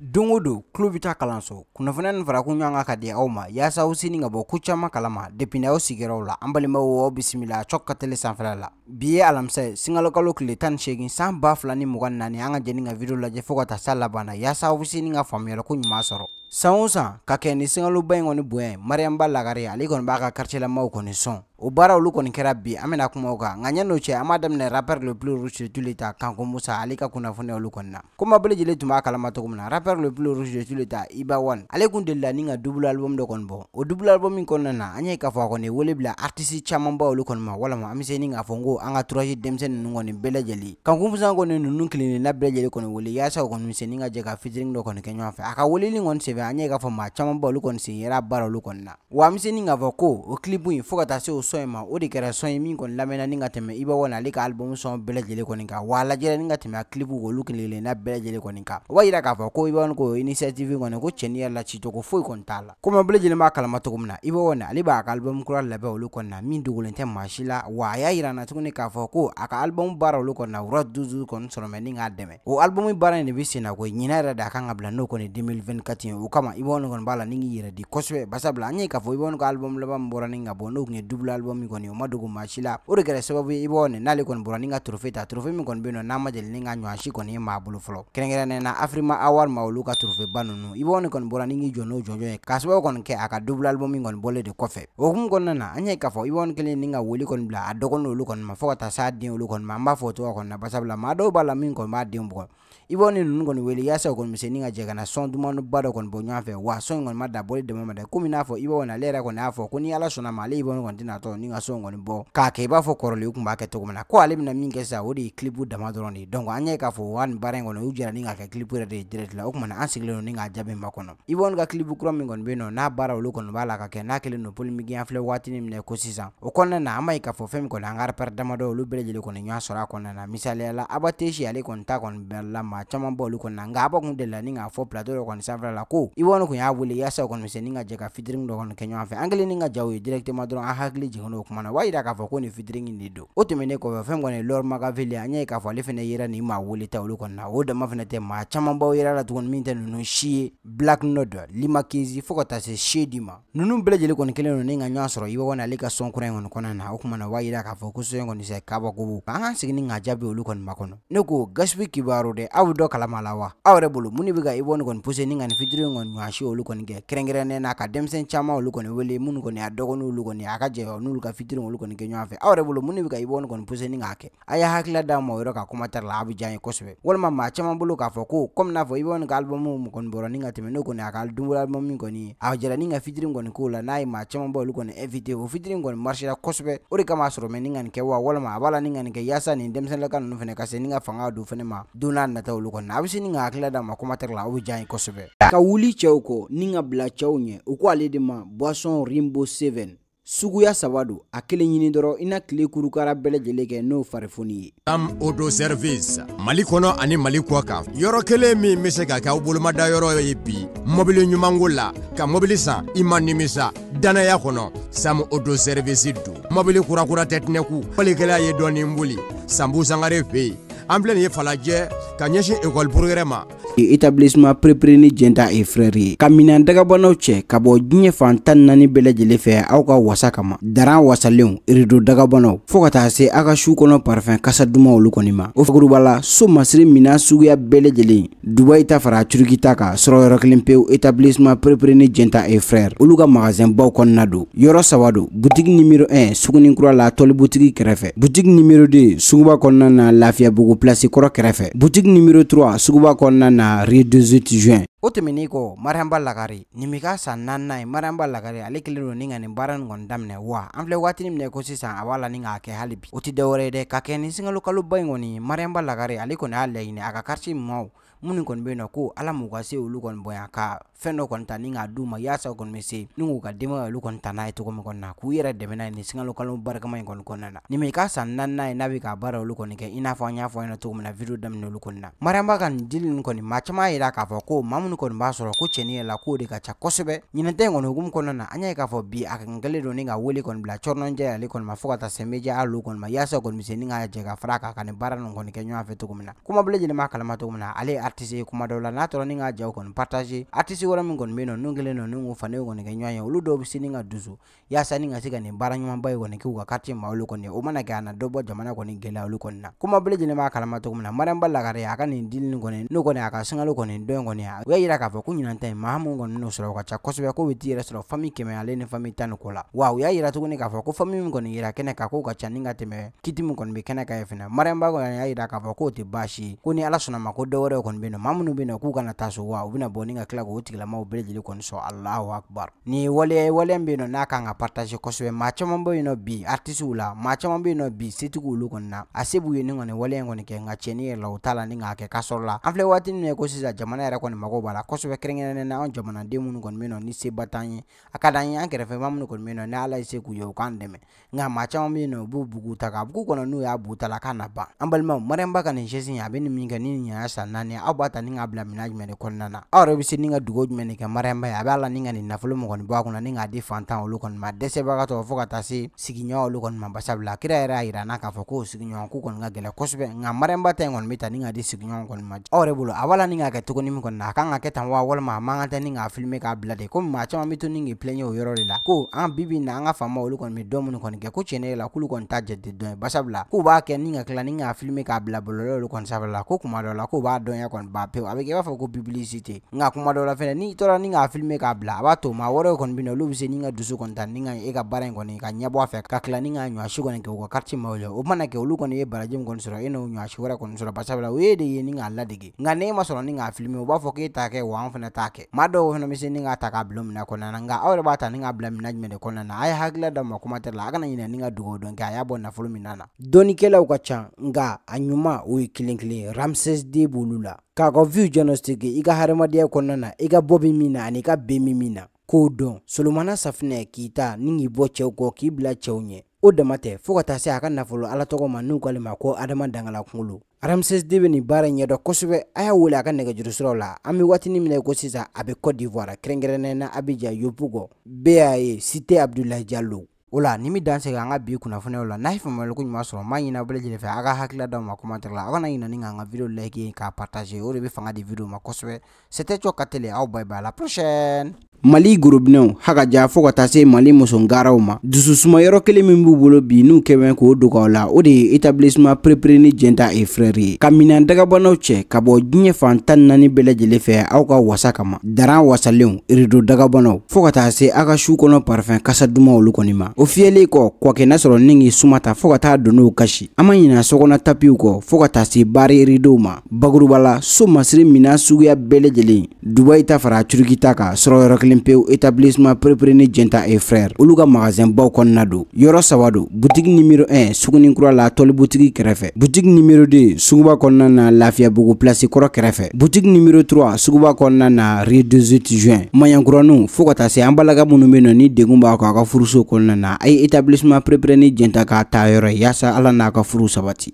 don o don tulo bɛ kalanso kunnafoniya nin farakun ɲɔgɔn kan ka di aw ma yaasa aw sini ka bɔ ko caman ma depi n'aw sigiyɔrɔw la an balimaw aw bisimila cɔk ka tele sanfɛla la bi ye alamisa ye sinkalo tile tan ni seegin san ba fila ni mugan naani an ka jeni ka video lajɛ fo ka ta s'a laban na yaasa aw sini ka faamuyala ko ɲuman sɔrɔ san o san ka kɛ nin sinkaloba in kɔni bonya ye mariam ba lagari ale kɔni b'a ka karicɛlamaw kɔni sɔn o baara olu kɔni kɛra bi an bɛna kuma o kan nka ɲani o cɛ an b'a daminɛ rapper le plus rouge de tous les temps kanko musa ale ka kunnafoniya olu kɔni na komi bɛɛ tun b'a kalama cogo min na rapper le plus rouge de tous les temps iba one ale kun delila ni ka double album dɔ kɔni bɔ o double album min kɔnɔna na an ye k'a fɔ a kɔni wele bila artiste camanba olu kɔni ma walama an bɛ se ni k'a fɔ n ko an ka turazi denmisɛnnin ninnu kɔni bɛɛ kanko musa kɔni ninnu kelenkelenna bɛɛ kɔni wele yaasa o kɔni se ni ka jɛ ka featuring dɔ kɔni kɛ ɲɔgɔn fɛ a ka weleli kɔni senfɛ an ye k'a fɔ maa camanba olu kɔni sen yera baara olu kɔni na wa an bɛ se ni k'a fɔ ko o clip in fo ka taa se o sɔn in ma o de kɛra sɔn ye min kɔni lamɛnna ni ka tɛmɛ i b'a wɔna ale ka album sɔn bɛɛ lajɛlen kɔni kan wa lajɛra ni ka tɛmɛ a kilipu k'olu kelen kelenna bɛɛ lajɛlen kɔni kan o b'a yira k'a fɔ ko i b'a wɔni ko initiative kɔni ko cɛni yɛrɛ la cicogo foyi kɔni t'a la komi bɛɛ lajɛlen b'a kalama cogo min na i b'a wɔni ale b'a ka album kura labɛn olu kɔni na min dogolen tɛ maa si la wa a y'a yira n na tuguni k'a fɔ ko a ka album baara olu kɔni na wura duuru kɔni sɔrɔ mɛ ni k'a dɛmɛ o album baara in de bɛ sen na ko ɲinɛ yɛrɛ de a kan ka bila n'o kɔni 2024 ye o kama i b'a wɔni kɔni b'a la ni k'i yɛrɛ di kosɛbɛ basabula an ye k'a fɔ i b'a wɔni ko album laban min bɔra ni ka bɔ n'o tun ye double album min kɔni o ma dogo maa si la o de kɛra sababu ye i b'a nin n'ale kɔni bɔra ni ka trophée ta trophée min kɔni bɛ yen nɔ n'a ma jɛlen ni ka ɲɔgɔn si kɔni ye maa bolo fɔlɔ kɛrɛnkɛrɛnnen na afirima award ma olu ka trophée ba ninnu i b'a nin kɔni bɔra ni k'i jɔ n'o jɔnjɔn ye k'a sababu kɔni kɛ a ka double album min kɔni bɔlen de kɔfɛ o hukumu kɔnɔna na an y'a ye k'a fɔ i b'a kelen ni ka wele kɔni bila a dɔgɔnin olu kɔni ma fo ka taa s'a den olu kɔni ma an b'a fɔ o cogoya kɔni na basabula maa dɔw b'a la min kɔni b'a den bugɔ i b'o ni nunu kɔni wele yaasa o kɔni bɛ se ni ka jɛ ka na sɔn dumuniba dɔ kɔni bɔ ɲɔgɔn fɛ wa sɔn in kɔni ma dabɔli dɛmɛ ma dɛ komi n'a fɔ i b'o na ale yɛrɛ kɔni y'a fɔ ko ni ala sɔnna ma ale i b'o kɔni tɛna tɔ ni ka sɔn kɔni bɔ k'a kɛ i b'a fɔ kɔrɔlen kun b'a kɛ cogo min na ko ale bɛna min kɛ sisan o de ye kilipu dama dɔrɔn de ye an y'a k'a fɔ wa nin baara in kɔni u jɛra ni ka kɛ kilipu yɛrɛ de direct la o tuma na an sigilen don ni k'a jaabi ma kɔnɔ i b'o ka kilipu kura min kɔni bɛ nɔ n'a baara olu kɔni b'a la ka kɛ n'a kɛlen no polimiki an filɛ waati min na ko sisan o kɔnɔna na an b'a ye k'a fɔ fɛn min kɔni an ka repère damadɔ olu bɛɛ lajɛlen kɔni ɲɔgɔn sɔrɔ a kɔnɔna na misaliyala abatesi ale kɔni ta kɔni bɛɛ la maa caaman b'olu kɔni na nka a b'a kun delila ni k'a fɔ plateau dɔ kɔni sanfɛla la ko i b'olu kun y'a wele yaasa o kɔni bɛ se ni ka jɛ ka fitiri dɔ kɔni kɛ ɲɔgɔn fɛ an kɛlen ni ka jaw ye directement dɔrɔn an hakili jiginna o kuma na o b'a yira k'a fɔ ko nin fitiri in de don o tɛmɛnen kɔfɛ fɛn kɔni ye Lord Machiavelli ye an y'a ye k'a fɔ ale fana yera nin maa weleta olu kɔni na o dama fana tɛ maa caamanbaw yera la tuguni min tɛ ninnu si ye Black Nodal Limakezi fo ka taa se di ma ninnu bɛɛ lajɛlen kɔni kɛlen don ni ka ɲɔgɔn sɔrɔ i b'a kɔni ale ka sɔn kura in kɔni kɔnɔna na o kumana o b'a yira k'a fɔ ko so in kɔni sɛ kaba kobo an ka sigi ni k'a jaabi olu kɔni makɔnɔ ne ko Gaspard Kibaro de aw bɛ dɔ kalama la wa aw yɛrɛ bolo mun de bɛ ka ibɔni kɔni puse ni ka nin fitiri kɔni ɲɔasi olu kɔni kɛ kɛrɛnkɛrɛnnen na ka denmisɛn caman olu kɔni wele minnu kɔni a dɔgɔnin olu kɔni a ka jɛ n'olu ka fitiri olu kɔni kɛ ɲɔgɔn fɛ aw yɛrɛ bolo mun de bɛ ka ibɔni kɔni puse ni k'a kɛ a y'a hakilila d'anw ma yɔrɔ ka kɔmatari la a bɛ diya ye kosɛbɛ walima maa caman bolo k'a fɔ ko komi n'a fɔ ibɔni ka alibamu kɔni bɔra ni ka tɛmɛ n'o kɔni a ka dunkolo alibamu kɔni a jɛra ni ka fitiri kɔni k'o la n'a ye maa caman bɔ olu kɔni invité o fitiri kɔni marsera kosɛbɛ o de kama a ni ka nin kɛ wa walima a b'a la ni ka nin kɛ yaasa nin denmisɛnlaka ninnu fana ka se ni ka fanga don fana ma don n'a nataw olu na a se ni k'a hakilila d'a ma commentaire la o bɛ ye kosɛbɛ. ka wuli cɛw kɔ ni ka bila cɛw ɲɛ u ko ale de ma boisson rimbo seven suguya saba don a kelen ɲini dɔrɔ i na kile kurukara bɛɛ kɛ n'o farifoni ye. tam odo service mali kɔnɔ ani mali kɔ kan yɔrɔ kelen min be se ka kɛ aw bolomada yɔrɔ ye bi mɔbili ɲumanko la ka mɔbili san i ma nimisa dannaya kɔnɔ sam odo service don mɔbili kurakura tɛ tinɛku ye dɔɔnin boli sanbu sangare yen an filɛ nin ye falajɛ ka ɲɛsin ekɔli buruyɛrɛ ma etablissement perepereli jenta e frɛr ye ka minan dagabanaw cɛ ka bɔ diɲɛ fan tan naani bɛɛ fɛ aw ka wasa kama daran wasalenw irido dagabanaw fɔɔ ka taa se a ka su kɔnɔ parfɛn kasa duman olu kɔni ma o so masiri minan suguya bɛlajɛlen lajɛlen dubayi ta fara turiki ta kan sɔrɔ yɔrɔ kelen pewu etablissement perepereli jenta et frɛr olu ka magasin baw kɔnɔna don yɔrɔ saba don butigi nimero 1 sugunikura la tɔli butigi kɛrɛfɛ butigi nimero 2 suguba kɔnɔna na lafiyabugu plasi kɔrɔ kɛrɛfɛ butigi nimero 3 suguba kɔnɔna na à Rue 18 juin. o tɛmɛnin kɔ mariyanba lagare nin bɛ ka san naaninan ye mariyanba lagari ale kɛlen don ni ka nin baara nin kɔni daminɛ wa an filɛ waatinin min ko sisan a b'a la ni k'a kɛ hali bi o tɛ dɔwɛrɛ ye dɛ ka kɛ nin sinkalokaluba in kɔni mariyanba lagare ale kɔni y'a laɲini a ka kariti maaw minnu kɔni bɛ yen nɔ ko ala m'u ka se olu kɔni bonya ka fɛn dɔ kɔni ta ni k'a d'u ma y'asa kɔni bɛ se ni k'u ka denbaya olu kɔni ta n'a ye cogo min kɔni na k'u yɛrɛ dɛmɛ n'a ye nin sinkalokalu barikama in kɔni kɔnɔna na nin bɛ ka san naaninan ye n'a bɛ ka baara olu kɔni kɛ i n'a fɔ an y'a fɔ ɲɛna cogo min na video daminɛ olu kɔni na mariyanba ka nin dili nin kɔni maa caman y'a k'a fɔ ko maa mun kɔni b'a sɔrɔ ko cɛnin la kow de ka ca kosɛbɛ ɲinata in kɔni hukumu kɔnɔna na an y'a ye k'a fɔ bi a kan do ni ka wele kɔni bila cɔrinɔnjɛ ale kɔni ma fɔ ka taa se meja alo kɔni ma yaasa kɔni misɛnnin ka jɛ ka fara kan ka nin baara nin kɔni kɛ ɲɔgɔn fɛ cogo min na kuma bɛɛ lajɛlen b'a kalama cogo min na ale ye artiste ye kuma dɔw la n'a tɔra ni ka jaw kɔni partage artiste wɛrɛ min kɔni bɛ yen nɔ n'u kɛlen don ni k'u fanew kɔni kɛ ɲɔgɔn ye olu dɔw bɛ se ni ka dusu yaasa ni ka se ka nin baara ɲumanba ye kɔni k'u ka kati ma olu kɔni o mana kɛ a dɔ bɔ jamana kɔni gɛlɛya olu kɔni na kuma bɛɛ lajɛlen b'a kalama cogo min na mariam balagare a ka nin dili nin kɔni n'o kɔni a ka sunkalo kɔni dɔ in kɔni yira k'a fɔ ko ɲinan ta ye mahamu kɔni n'o sɔrɔ ka ca kosɛbɛ ko be t'i yɛrɛ sɔrɔ fami kɛmɛ ale ni fami tan ni ko la wa u y'a yira tuguni k'a fɔ ko fami min kɔni yira kɛnɛ ka k'o ka ca ni ka tɛmɛ kiti min kɔni be kɛnɛ ka ye fɛnɛ mariyamba kɔni y'a yira k'a fɔ k'o tɛ baasi ye ko ni ala sɔnna ma ko dɔwɛrɛw kɔni be nɔ ma minnu be nɔ k'u kana taa so wa u bena bɔ ni ka kila k'o tigilamaw belejeli kɔni sɔn allahu akbar ni waleya ye waleya be nɔ n'a kan ka partaze kosɛbɛ ma caaman be nɔ bi artisiw la ma caaman be nɔ bi setigiw olu kɔni na a se b'u ye ni kɔni waleya kɔni kɛ nka tiɲɛni yɛrɛ la u t'a la ni k'a kɛ k'a sɔrɔ la an filɛ waati min na ko sisan jamana yɛrɛ kɔni mago wala kosɛbɛ kɛrɛnkɛrɛnnen na an jamanaden minnu kɔni bɛ nɔ ni seba t'an ye a ka ye an ya kɛrɛfɛma minnu kɔni bɛ ni ala ye se k'u ye u k'an dɛmɛ nka maa caman bɛ u b'u bugu ta k'a bugu kɔnɔ n'u y'a bugu ta la k'a na ban an balimaw mariama ka nin geste a bɛ nin min kɛ ni nin y'a san naani aw ya, b'a ta ni k'a bila jumɛn de kɔnɔna na aw yɛrɛ bɛ se ni ka dugawu jumɛn de kɛ ye a b'a la ni ka nin nafolo mɔgɔni bɔ a kunna ni k'a di fantan olu kɔni ma dɛsɛbagatɔ fo ka taa se sigiɲɔgɔn olu kɔni ma basabula kira yɛrɛ y'a jira n na k'a fɔ ko sigiɲɔgɔn ko kɔni ka gɛlɛn kosɛbɛ nka mariama ta in kɔni bɛ ta ni k'a di sigiɲɔgɔn kɔni ma aw yɛrɛ bolo a b'a la ni k'a kɛ cogo min kɔni na a kan kan kɛ tan wa walima a man kan tɛ ni k'a filime k'a bila de komi maa caman bɛ to ni k'i plɛɲɛ o yɔrɔ de la ko an bi na an ka faama olu kɔni bɛ dɔn minnu kɔni kɛ ko tiɲɛ yɛrɛ la k'olu kɔni t'a jate dɔn ye basabula k'u b'a kɛ ni ka tila ni k'a filime k'a bila bɔlɔlɔ olu kɔni sanfɛ la ko kuma dɔ la k'u b'a dɔnya kɔni ban pewu a bɛ kɛ i b'a fɔ ko bibilisite nka kuma dɔ la fɛnɛ n'i taara ni k'a filime k'a bila a b'a to maa wɛrɛw kɔni bɛ na olu bɛ se ni ka dusu kɔni ta ni ka e ka baara in kɔni ka ɲɛbɔ a fɛ ka tila ni ka ɲɔasi kɔni kɛ u ka kariti maaw la o mana kɛ olu kɔni ye baraji min kɔni sɔrɔ e n'o ɲɔasi wɛrɛ kɔni sɔrɔ basabula o ye de ye ni k'a ladege nka n'e ma sɔrɔ ni k'a filime u b'a fɔ k'e ta take wa an fɛnɛ t'a kɛ ma dɔw fɛnɛ be se ni k'a ta k'a bila mina kɔnɔna na nka aw yɛrɛ b'a ta ni k'a bila mina jumɛn de na a ye da ma kuma tɛ la a kana ɲinɛ ni ka dogo dɔn kɛ a y'a bɔ nafolo mina na dɔnnikɛlaw ka ca nga a ɲuman o ye kelen kelen ramses de b'olu la k'a ka view diagnostic i ka hadamadenya kɔnɔna na i ka bɔ be min na ani i ka ben mi min na k'o dɔn solomana safne k'i ta ni k'i bɔ cɛw kɔ k'i bila ɲɛ o dama tɛ fɔɔ ka taa se a ka nafolo ala tɔgɔ ma n'u k'ale ma ko adama dangala kungolo ramsesd be nin baara ɲɛdɔ kosɛbɛ a y'a wele a ka nɛgɛjurusiraw la an be watini mina i ko sisan a be cote d'ivoire kɛrɛnkɛrɛnnɛ na abija yopugɔ kɔ b'a ye site abdulahi jalo o la ni mi dan segi an ka bi kunnafoniyaw la n'a ye faamuyali ko ɲuman sɔrɔ m'a ɲina bɛɛ fɛ a ka hakilila d'aw ma commentaire la aw kana ɲina ni ka an ka video like k'a partager o de be fanga di video ma kosɛbɛ c'était cɔ ka tele aw bye bye la prochaine mali gurubinɛw haka ja fɔɔ ka taa se mali musongaraw e ma dususumayɔrɔ kelen min b'u bolo bi n'u kɛbɛn k'o dogaw la o de ye etablisiman perepere ni jɛnta e frɛre ye ka mina dagabanaw cɛ ka bɔ diɲɛ fan tan naani bɛɛ fɛ aw ka wasa kama daran wasalenw irido dagabanaw fɔɔ ka taa se a ka su kɔnɔ parifɛn kasa duma olu kɔni ma o fiyɛlen kɔ kɔkɛ sɔrɔ ni k'i suma ta fɔɔ ka taa don n'o kasi an ma ɲina sɔgɔna tapiw kɔ fɔɔ ka taa se baari iridow ma baguruba so masiri minan suguya bɛɛ dubayi ta fara turuki ta ka sɔrɔ kelen pewu établissement perepere ni jɛnta et frère olu ka magasin baw kɔnɔna don yɔrɔ saba do butigi nimero 1 suguni kura la tɔli butigi kɛrɛfɛ butigi nimero 2 suguba kɔnɔna na lafiyabugu plasi kɔrɔ kɛrɛfɛ butigi nimero 3 suguba kɔnɔna na rue 18 juin maɲankuranu fɔɔ ka taa se an balaka minnu be nɔ ni degun b'a kɔ a ka furuso kɔnɔna na a ye établissement perepere ni jɛnta k'a ta yɔrɔ yaasa ala n'a ka furu sabati